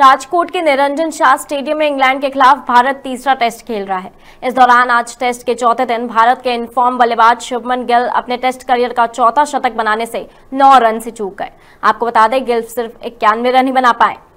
राजकोट के निरंजन शाह स्टेडियम में इंग्लैंड के खिलाफ भारत तीसरा टेस्ट खेल रहा है इस दौरान आज टेस्ट के चौथे दिन भारत के इनफॉर्म बल्लेबाज शुभमन गिल अपने टेस्ट करियर का चौथा शतक बनाने से नौ रन से चूक गए आपको बता दें गिल सिर्फ इक्यानवे रन ही बना पाए